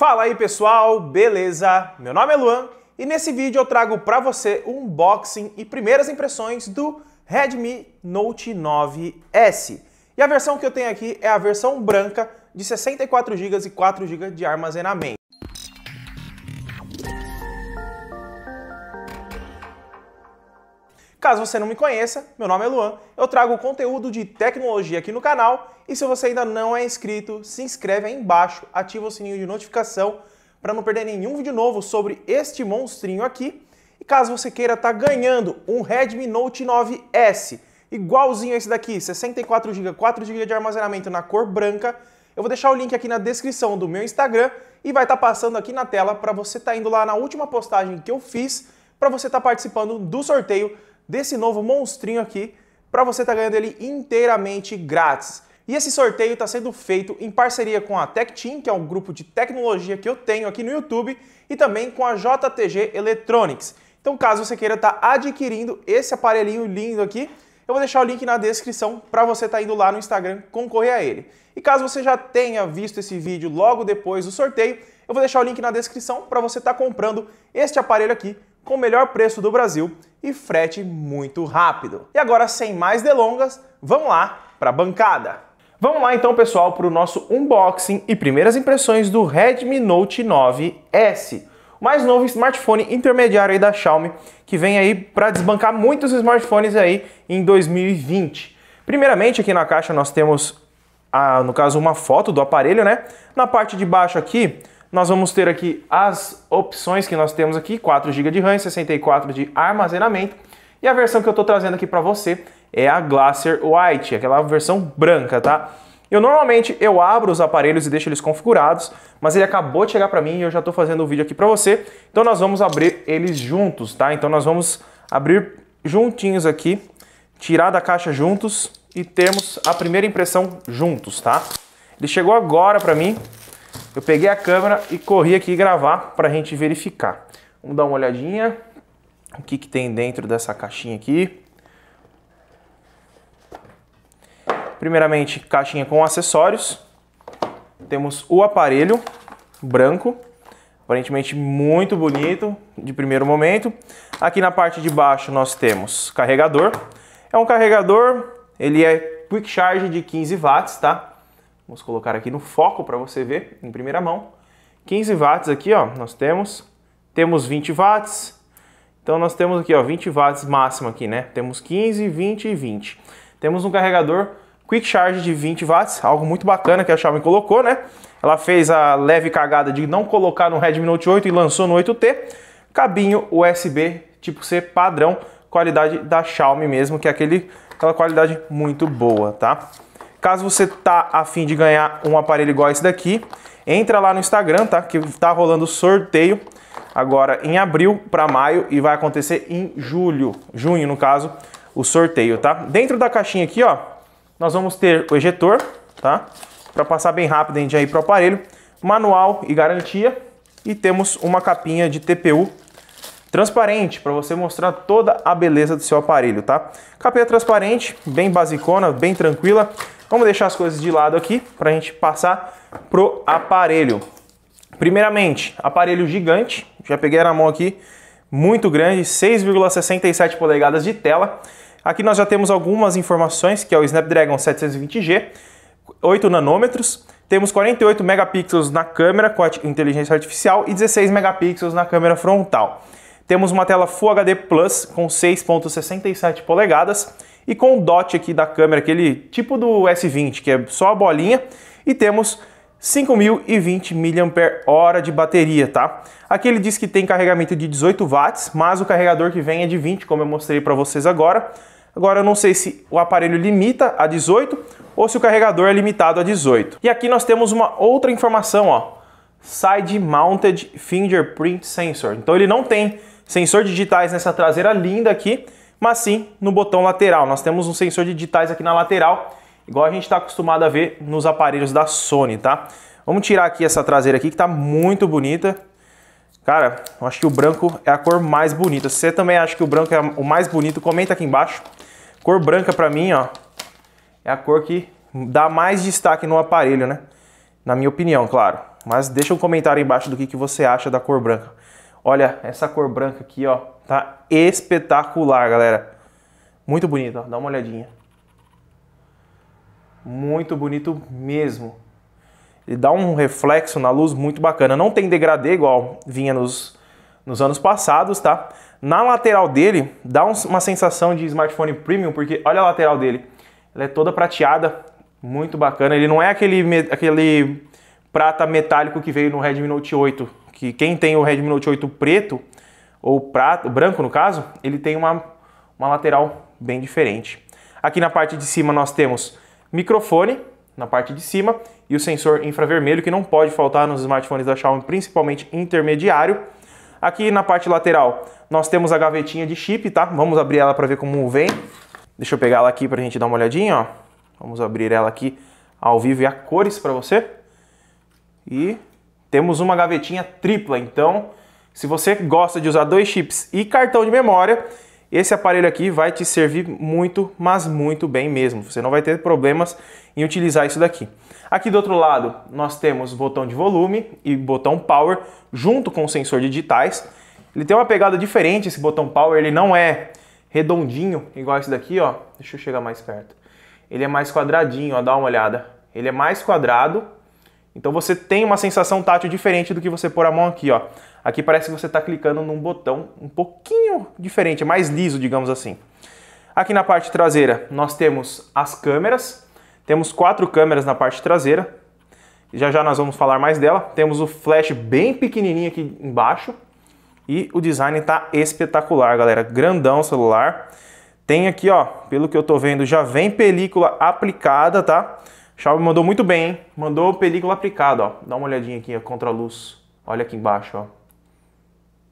Fala aí pessoal, beleza? Meu nome é Luan e nesse vídeo eu trago para você um unboxing e primeiras impressões do Redmi Note 9S. E a versão que eu tenho aqui é a versão branca de 64 GB e 4 GB de armazenamento. Caso você não me conheça, meu nome é Luan, eu trago conteúdo de tecnologia aqui no canal e se você ainda não é inscrito, se inscreve aí embaixo, ativa o sininho de notificação para não perder nenhum vídeo novo sobre este monstrinho aqui. E caso você queira estar tá ganhando um Redmi Note 9S, igualzinho a esse daqui, 64GB, 4GB de armazenamento na cor branca, eu vou deixar o link aqui na descrição do meu Instagram e vai estar tá passando aqui na tela para você estar tá indo lá na última postagem que eu fiz para você estar tá participando do sorteio desse novo monstrinho aqui para você estar tá ganhando ele inteiramente grátis. E esse sorteio está sendo feito em parceria com a Tech Team, que é um grupo de tecnologia que eu tenho aqui no YouTube, e também com a JTG Electronics. Então, caso você queira estar tá adquirindo esse aparelhinho lindo aqui, eu vou deixar o link na descrição para você estar tá indo lá no Instagram concorrer a ele. E caso você já tenha visto esse vídeo logo depois do sorteio, eu vou deixar o link na descrição para você estar tá comprando este aparelho aqui com o melhor preço do Brasil e frete muito rápido. E agora, sem mais delongas, vamos lá para a bancada. Vamos lá então, pessoal, para o nosso unboxing e primeiras impressões do Redmi Note 9S, o mais novo smartphone intermediário da Xiaomi, que vem aí para desbancar muitos smartphones aí em 2020. Primeiramente, aqui na caixa nós temos, a, ah, no caso, uma foto do aparelho, né? Na parte de baixo aqui, nós vamos ter aqui as opções que nós temos aqui, 4 GB de RAM, 64 de armazenamento. E a versão que eu estou trazendo aqui para você é a Glacier White, aquela versão branca, tá? Eu normalmente eu abro os aparelhos e deixo eles configurados, mas ele acabou de chegar para mim e eu já estou fazendo o vídeo aqui para você. Então nós vamos abrir eles juntos, tá? Então nós vamos abrir juntinhos aqui, tirar da caixa juntos e termos a primeira impressão juntos, tá? Ele chegou agora para mim, eu peguei a câmera e corri aqui gravar para a gente verificar. Vamos dar uma olhadinha o que, que tem dentro dessa caixinha aqui. Primeiramente, caixinha com acessórios. Temos o aparelho branco, aparentemente muito bonito de primeiro momento. Aqui na parte de baixo nós temos carregador. É um carregador, ele é quick charge de 15 watts, tá? Vamos colocar aqui no foco para você ver em primeira mão. 15 watts aqui, ó, nós temos. Temos 20 watts. Então nós temos aqui, ó, 20 watts máximo aqui, né? Temos 15, 20 e 20. Temos um carregador Quick Charge de 20 watts, algo muito bacana que a Xiaomi colocou, né? Ela fez a leve cagada de não colocar no Redmi Note 8 e lançou no 8T. Cabinho USB tipo C padrão, qualidade da Xiaomi mesmo, que é aquele, aquela qualidade muito boa, tá? Caso você tá afim de ganhar um aparelho igual esse daqui, entra lá no Instagram, tá? Que tá rolando sorteio agora em abril para maio e vai acontecer em julho, junho no caso, o sorteio, tá? Dentro da caixinha aqui, ó, nós vamos ter o ejetor, tá? Para passar bem rápido a gente aí pro aparelho, manual e garantia e temos uma capinha de TPU transparente para você mostrar toda a beleza do seu aparelho, tá? Capinha transparente, bem basicona, bem tranquila. Vamos deixar as coisas de lado aqui para a gente passar pro aparelho. Primeiramente, aparelho gigante, já peguei na mão aqui, muito grande, 6,67 polegadas de tela. Aqui nós já temos algumas informações, que é o Snapdragon 720G, 8 nanômetros, temos 48 megapixels na câmera com inteligência artificial e 16 megapixels na câmera frontal. Temos uma tela Full HD Plus com 6.67 polegadas, e com o dot aqui da câmera, aquele tipo do S20, que é só a bolinha, e temos 5.020 mAh de bateria, tá? Aqui ele diz que tem carregamento de 18 watts, mas o carregador que vem é de 20, como eu mostrei para vocês agora. Agora eu não sei se o aparelho limita a 18 ou se o carregador é limitado a 18. E aqui nós temos uma outra informação, ó. Side Mounted Fingerprint Sensor. Então ele não tem sensor digitais nessa traseira linda aqui, mas sim no botão lateral. Nós temos um sensor de digitais aqui na lateral, igual a gente está acostumado a ver nos aparelhos da Sony, tá? Vamos tirar aqui essa traseira aqui que está muito bonita. Cara, eu acho que o branco é a cor mais bonita. Se você também acha que o branco é o mais bonito, comenta aqui embaixo. Cor branca para mim, ó, é a cor que dá mais destaque no aparelho, né? Na minha opinião, claro. Mas deixa um comentário embaixo do que, que você acha da cor branca. Olha, essa cor branca aqui, ó, Tá espetacular, galera. Muito bonito, ó. dá uma olhadinha. Muito bonito mesmo. Ele dá um reflexo na luz muito bacana. Não tem degradê igual vinha nos, nos anos passados, tá? Na lateral dele, dá um, uma sensação de smartphone premium, porque olha a lateral dele. Ela é toda prateada, muito bacana. Ele não é aquele, aquele prata metálico que veio no Redmi Note 8. Que quem tem o Redmi Note 8 preto ou prato branco no caso, ele tem uma, uma lateral bem diferente. Aqui na parte de cima nós temos microfone, na parte de cima, e o sensor infravermelho que não pode faltar nos smartphones da Xiaomi, principalmente intermediário. Aqui na parte lateral nós temos a gavetinha de chip, tá? Vamos abrir ela para ver como vem. Deixa eu pegar ela aqui para a gente dar uma olhadinha, ó. Vamos abrir ela aqui ao vivo e a cores para você. E temos uma gavetinha tripla, então se você gosta de usar dois chips e cartão de memória, esse aparelho aqui vai te servir muito, mas muito bem mesmo. Você não vai ter problemas em utilizar isso daqui. Aqui do outro lado, nós temos botão de volume e botão power junto com o sensor digitais. Ele tem uma pegada diferente, esse botão power, ele não é redondinho igual esse daqui, ó. Deixa eu chegar mais perto. Ele é mais quadradinho, ó, dá uma olhada. Ele é mais quadrado então você tem uma sensação tátil diferente do que você pôr a mão aqui, ó. Aqui parece que você está clicando num botão um pouquinho diferente, mais liso, digamos assim. Aqui na parte traseira nós temos as câmeras, temos quatro câmeras na parte traseira, já já nós vamos falar mais dela. Temos o flash bem pequenininho aqui embaixo e o design está espetacular, galera. Grandão o celular. Tem aqui, ó, pelo que eu estou vendo, já vem película aplicada, tá? Xiaomi mandou muito bem, hein? Mandou película aplicada, ó. Dá uma olhadinha aqui, ó, contra a luz. Olha aqui embaixo, ó.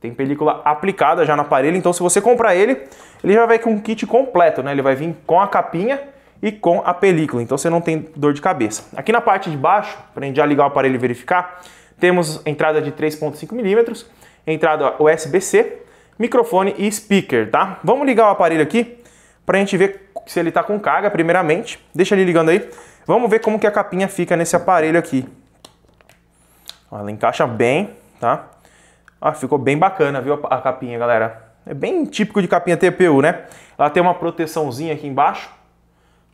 Tem película aplicada já no aparelho, então se você comprar ele, ele já vai com um kit completo, né? Ele vai vir com a capinha e com a película, então você não tem dor de cabeça. Aqui na parte de baixo, para a gente já ligar o aparelho e verificar, temos entrada de 3.5 mm, entrada USB-C, microfone e speaker, tá? Vamos ligar o aparelho aqui para a gente ver se ele está com carga primeiramente. Deixa ele ligando aí. Vamos ver como que a capinha fica nesse aparelho aqui. Ela encaixa bem, tá? Ah, ficou bem bacana, viu a capinha, galera? É bem típico de capinha TPU, né? Ela tem uma proteçãozinha aqui embaixo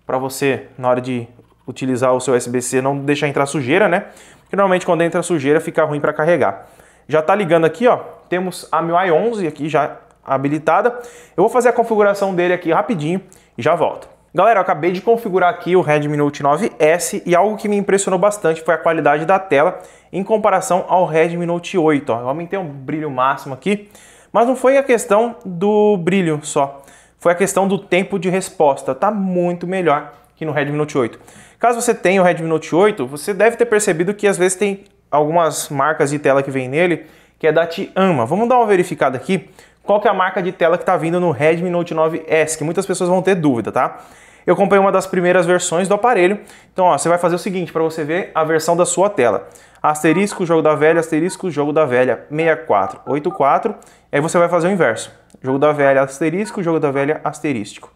para você, na hora de utilizar o seu USB-C, não deixar entrar sujeira, né? Porque normalmente quando entra sujeira fica ruim para carregar. Já tá ligando aqui, ó. Temos a MIUI 11 aqui já habilitada. Eu vou fazer a configuração dele aqui rapidinho e já volto. Galera, eu acabei de configurar aqui o Redmi Note 9S e algo que me impressionou bastante foi a qualidade da tela em comparação ao Redmi Note 8. Ó. Eu aumentei o um brilho máximo aqui, mas não foi a questão do brilho só, foi a questão do tempo de resposta. Tá muito melhor que no Redmi Note 8. Caso você tenha o Redmi Note 8, você deve ter percebido que às vezes tem algumas marcas de tela que vem nele, que é da ama. Vamos dar uma verificada aqui qual que é a marca de tela que está vindo no Redmi Note 9S, que muitas pessoas vão ter dúvida, tá? Eu comprei uma das primeiras versões do aparelho, então ó, você vai fazer o seguinte para você ver a versão da sua tela. Asterisco, jogo da velha, asterisco, jogo da velha, 6484, aí você vai fazer o inverso. Jogo da velha, asterisco, jogo da velha, asterisco.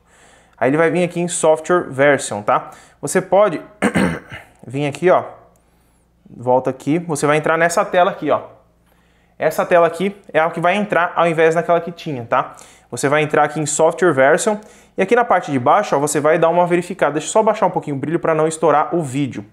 Aí ele vai vir aqui em Software Version, tá? Você pode vir aqui, ó, volta aqui, você vai entrar nessa tela aqui, ó, essa tela aqui é a que vai entrar ao invés daquela que tinha, tá? Você vai entrar aqui em Software Version e aqui na parte de baixo ó, você vai dar uma verificada. Deixa eu só baixar um pouquinho o brilho para não estourar o vídeo.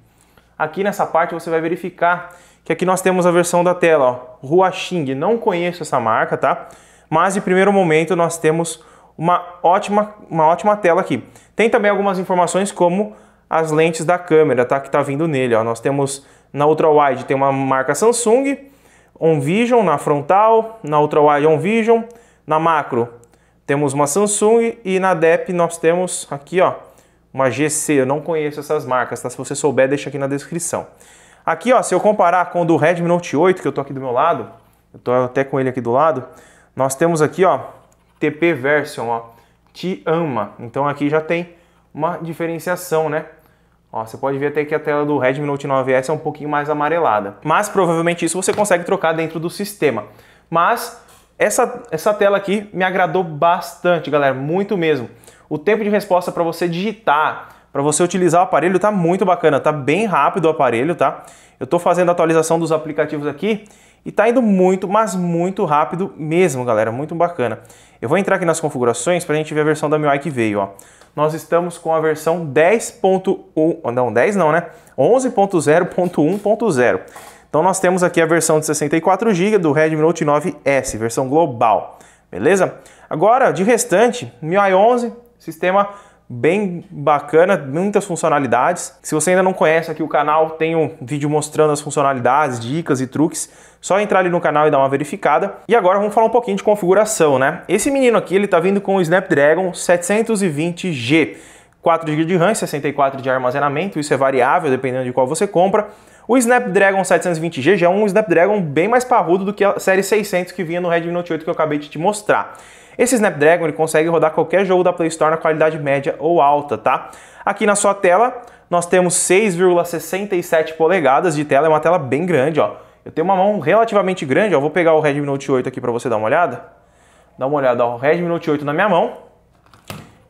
Aqui nessa parte você vai verificar que aqui nós temos a versão da tela, ó, Huaxing. Não conheço essa marca, tá? Mas de primeiro momento nós temos uma ótima, uma ótima tela aqui. Tem também algumas informações como as lentes da câmera, tá? Que está vindo nele, ó. Nós temos na ultra wide tem uma marca Samsung on vision na frontal, na ultra-wide on vision, na macro temos uma Samsung e na DEP nós temos aqui ó, uma GC, eu não conheço essas marcas, tá? Se você souber, deixa aqui na descrição. Aqui ó, se eu comparar com o do Redmi Note 8, que eu tô aqui do meu lado, eu tô até com ele aqui do lado, nós temos aqui ó, TP Version, ó, te ama. Então aqui já tem uma diferenciação, né? Ó, você pode ver até que a tela do Redmi Note 9S é um pouquinho mais amarelada. Mas provavelmente isso você consegue trocar dentro do sistema. Mas essa, essa tela aqui me agradou bastante, galera, muito mesmo. O tempo de resposta para você digitar, para você utilizar o aparelho, tá muito bacana, tá bem rápido o aparelho, tá? Eu estou fazendo a atualização dos aplicativos aqui e tá indo muito, mas muito rápido mesmo, galera, muito bacana. Eu vou entrar aqui nas configurações para a gente ver a versão da MIUI que veio, ó. Nós estamos com a versão 10.1, não, 10 não, né? 11.0.1.0. Então nós temos aqui a versão de 64 GB do Redmi Note 9S, versão global, beleza? Agora, de restante, MIUI 11, sistema bem bacana, muitas funcionalidades. Se você ainda não conhece aqui o canal, tem um vídeo mostrando as funcionalidades, dicas e truques. Só entrar ali no canal e dar uma verificada. E agora vamos falar um pouquinho de configuração, né? Esse menino aqui, ele tá vindo com o Snapdragon 720G. 4 GB de RAM, 64 de armazenamento, isso é variável dependendo de qual você compra. O Snapdragon 720G já é um Snapdragon bem mais parrudo do que a série 600 que vinha no Redmi Note 8 que eu acabei de te mostrar. Esse Snapdragon ele consegue rodar qualquer jogo da Play Store na qualidade média ou alta, tá? Aqui na sua tela, nós temos 6,67 polegadas de tela, é uma tela bem grande, ó. Eu tenho uma mão relativamente grande, ó. Vou pegar o Redmi Note 8 aqui para você dar uma olhada. Dá uma olhada, ó. Redmi Note 8 na minha mão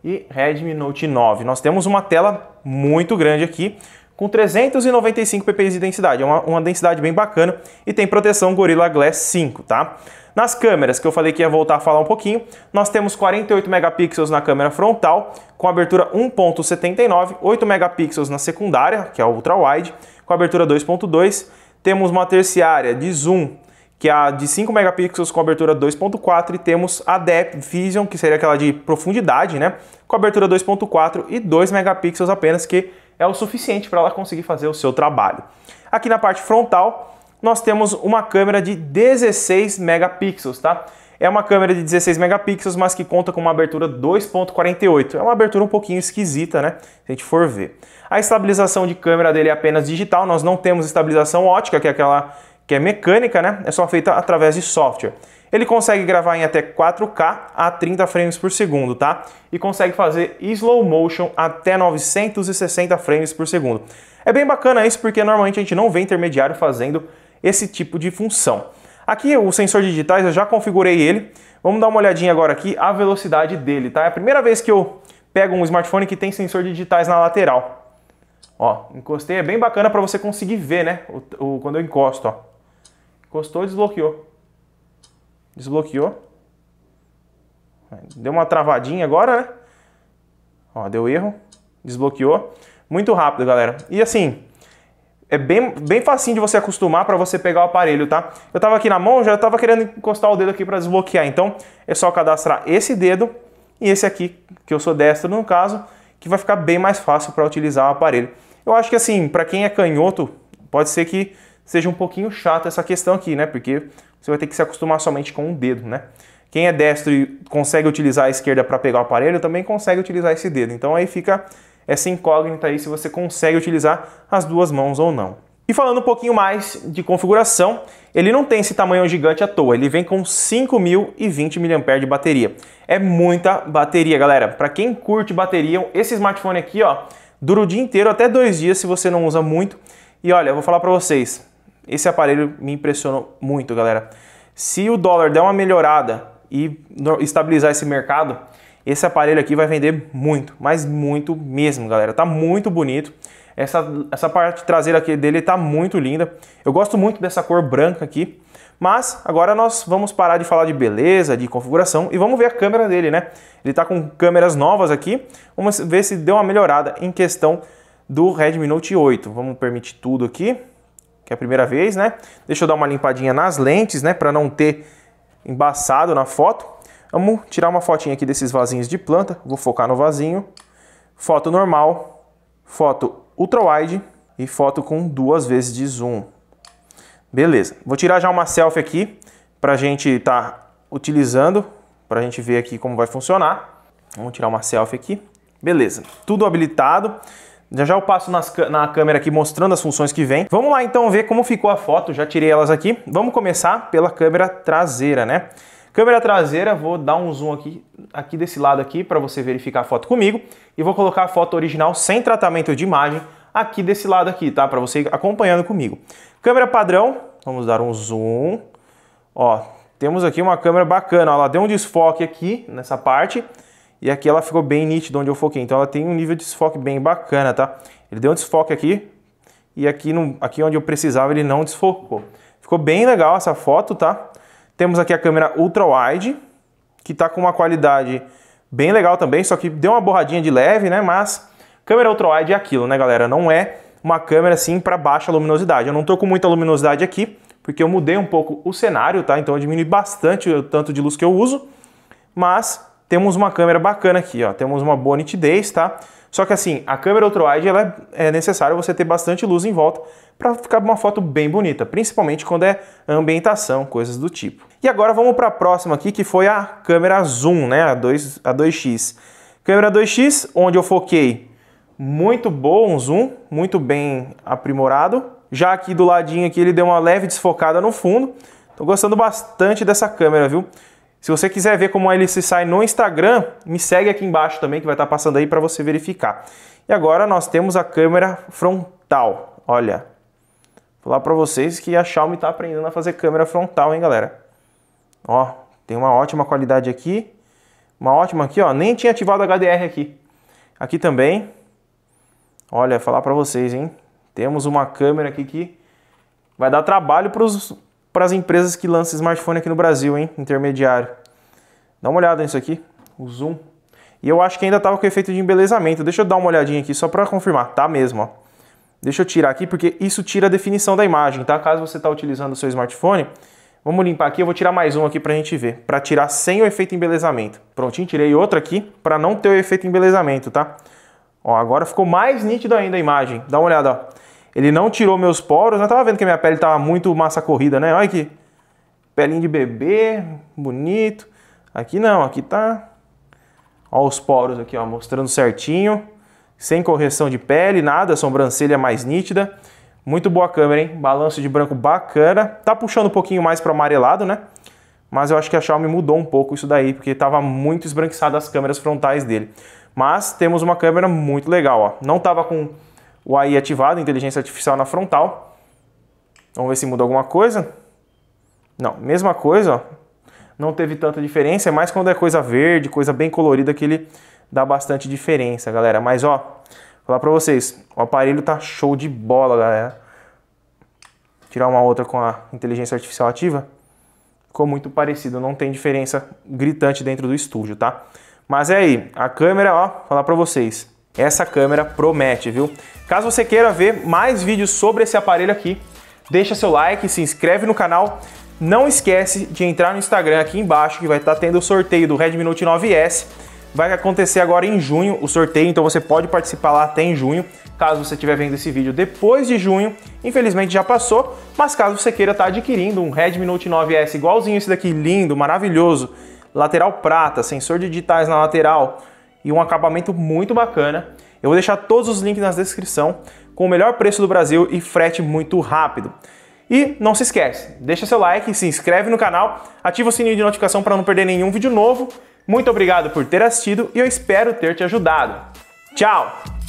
e Redmi Note 9. Nós temos uma tela muito grande aqui com 395 ppi de densidade, é uma, uma densidade bem bacana e tem proteção Gorilla Glass 5, tá? Nas câmeras, que eu falei que ia voltar a falar um pouquinho, nós temos 48 megapixels na câmera frontal, com abertura 1.79, 8 megapixels na secundária, que é a ultra-wide, com abertura 2.2, temos uma terciária de zoom que é a de 5 megapixels com abertura 2.4 e temos a Depth Vision, que seria aquela de profundidade, né, com abertura 2.4 e 2 megapixels apenas que é o suficiente para ela conseguir fazer o seu trabalho. Aqui na parte frontal, nós temos uma câmera de 16 megapixels, tá? É uma câmera de 16 megapixels, mas que conta com uma abertura 2.48. É uma abertura um pouquinho esquisita, né? Se a gente for ver. A estabilização de câmera dele é apenas digital, nós não temos estabilização ótica, que é aquela que é mecânica, né, é só feita através de software. Ele consegue gravar em até 4K a 30 frames por segundo, tá? E consegue fazer slow motion até 960 frames por segundo. É bem bacana isso porque normalmente a gente não vê intermediário fazendo esse tipo de função. Aqui o sensor digitais eu já configurei ele. Vamos dar uma olhadinha agora aqui a velocidade dele, tá? É a primeira vez que eu pego um smartphone que tem sensor digitais na lateral. Ó, encostei, é bem bacana para você conseguir ver, né? O, o, quando eu encosto, ó. Gostou, desbloqueou. Desbloqueou. Deu uma travadinha agora, né? Ó, deu erro. Desbloqueou. Muito rápido, galera. E assim, é bem, bem facinho de você acostumar para você pegar o aparelho, tá? Eu tava aqui na mão, já tava querendo encostar o dedo aqui para desbloquear. Então, é só cadastrar esse dedo e esse aqui, que eu sou destro no caso, que vai ficar bem mais fácil para utilizar o aparelho. Eu acho que assim, para quem é canhoto, pode ser que seja um pouquinho chato essa questão aqui, né? Porque você vai ter que se acostumar somente com um dedo, né? Quem é destro e consegue utilizar a esquerda para pegar o aparelho, também consegue utilizar esse dedo. Então aí fica essa incógnita aí se você consegue utilizar as duas mãos ou não. E falando um pouquinho mais de configuração, ele não tem esse tamanho gigante à toa, ele vem com 5.020 mAh de bateria. É muita bateria, galera. Para quem curte bateria, esse smartphone aqui ó, dura o dia inteiro, até dois dias se você não usa muito. E olha, eu vou falar para vocês, esse aparelho me impressionou muito, galera. Se o dólar der uma melhorada e estabilizar esse mercado, esse aparelho aqui vai vender muito, mas muito mesmo, galera. Tá muito bonito. Essa, essa parte traseira aqui dele tá muito linda. Eu gosto muito dessa cor branca aqui. Mas agora nós vamos parar de falar de beleza, de configuração e vamos ver a câmera dele, né? Ele tá com câmeras novas aqui. Vamos ver se deu uma melhorada em questão do Redmi Note 8. Vamos permitir tudo aqui que é a primeira vez, né? Deixa eu dar uma limpadinha nas lentes, né? Para não ter embaçado na foto. Vamos tirar uma fotinha aqui desses vasinhos de planta. Vou focar no vasinho. Foto normal, foto ultra-wide e foto com duas vezes de zoom. Beleza. Vou tirar já uma selfie aqui para a gente estar tá utilizando, para a gente ver aqui como vai funcionar. Vamos tirar uma selfie aqui. Beleza. Tudo habilitado. Já já eu passo nas, na câmera aqui mostrando as funções que vem. Vamos lá então ver como ficou a foto, já tirei elas aqui. Vamos começar pela câmera traseira, né? Câmera traseira, vou dar um zoom aqui, aqui desse lado aqui para você verificar a foto comigo e vou colocar a foto original sem tratamento de imagem aqui desse lado aqui, tá? Para você acompanhando comigo. Câmera padrão, vamos dar um zoom. Ó, temos aqui uma câmera bacana, ó, ela deu um desfoque aqui nessa parte e aqui ela ficou bem nítida onde eu foquei. Então ela tem um nível de desfoque bem bacana, tá? Ele deu um desfoque aqui. E aqui, no, aqui onde eu precisava ele não desfocou. Ficou bem legal essa foto, tá? Temos aqui a câmera ultra wide. Que tá com uma qualidade bem legal também. Só que deu uma borradinha de leve, né? Mas câmera ultra wide é aquilo, né galera? Não é uma câmera assim para baixa luminosidade. Eu não tô com muita luminosidade aqui. Porque eu mudei um pouco o cenário, tá? Então eu diminui bastante o tanto de luz que eu uso. Mas temos uma câmera bacana aqui, ó. Temos uma boa nitidez, tá? Só que assim, a câmera ultrawide wide ela é, é necessário você ter bastante luz em volta para ficar uma foto bem bonita, principalmente quando é ambientação, coisas do tipo. E agora vamos para a próxima aqui, que foi a câmera zoom, né? A, 2, a 2x. Câmera 2x, onde eu foquei muito bom um zoom, muito bem aprimorado. Já aqui do ladinho aqui ele deu uma leve desfocada no fundo. Tô gostando bastante dessa câmera, viu? Se você quiser ver como ele se sai no Instagram, me segue aqui embaixo também que vai estar tá passando aí para você verificar. E agora nós temos a câmera frontal. Olha, vou falar para vocês que a Xiaomi está aprendendo a fazer câmera frontal, hein, galera? Ó, tem uma ótima qualidade aqui, uma ótima aqui, ó. Nem tinha ativado HDR aqui. Aqui também. Olha, falar para vocês, hein? Temos uma câmera aqui que vai dar trabalho para os para as empresas que lançam smartphone aqui no Brasil, hein? Intermediário. Dá uma olhada nisso aqui, o zoom. E eu acho que ainda estava com efeito de embelezamento. Deixa eu dar uma olhadinha aqui só para confirmar. Tá mesmo, ó. Deixa eu tirar aqui porque isso tira a definição da imagem, tá? Caso você está utilizando o seu smartphone, vamos limpar aqui. Eu vou tirar mais um aqui para a gente ver, para tirar sem o efeito embelezamento. Prontinho, tirei outro aqui para não ter o efeito embelezamento, tá? Ó, agora ficou mais nítido ainda a imagem. Dá uma olhada, ó. Ele não tirou meus poros, né? Eu tava vendo que a minha pele tava muito massa corrida, né? Olha aqui. Pelinho de bebê, bonito. Aqui não, aqui tá... Ó os poros aqui, ó, mostrando certinho. Sem correção de pele, nada, sobrancelha mais nítida. Muito boa câmera, hein? Balanço de branco bacana. Tá puxando um pouquinho mais para amarelado, né? Mas eu acho que a Xiaomi mudou um pouco isso daí, porque estava muito esbranquiçada as câmeras frontais dele. Mas temos uma câmera muito legal, ó. Não tava com o AI ativado, inteligência artificial na frontal. Vamos ver se muda alguma coisa. Não, mesma coisa, ó. Não teve tanta diferença, é mais quando é coisa verde, coisa bem colorida que ele dá bastante diferença, galera. Mas ó, vou falar para vocês, o aparelho tá show de bola, galera. Tirar uma outra com a inteligência artificial ativa, ficou muito parecido, não tem diferença gritante dentro do estúdio, tá? Mas é aí, a câmera, ó, falar para vocês, essa câmera promete, viu? Caso você queira ver mais vídeos sobre esse aparelho aqui, deixa seu like, se inscreve no canal. Não esquece de entrar no Instagram aqui embaixo que vai estar tendo o sorteio do Redmi Note 9S. Vai acontecer agora em junho o sorteio, então você pode participar lá até em junho. Caso você estiver vendo esse vídeo depois de junho, infelizmente já passou, mas caso você queira estar tá adquirindo um Redmi Note 9S igualzinho esse daqui, lindo, maravilhoso, lateral prata, sensor de digitais na lateral, e um acabamento muito bacana. Eu vou deixar todos os links na descrição com o melhor preço do Brasil e frete muito rápido. E não se esquece, deixa seu like, se inscreve no canal, ativa o sininho de notificação para não perder nenhum vídeo novo. Muito obrigado por ter assistido e eu espero ter te ajudado. Tchau!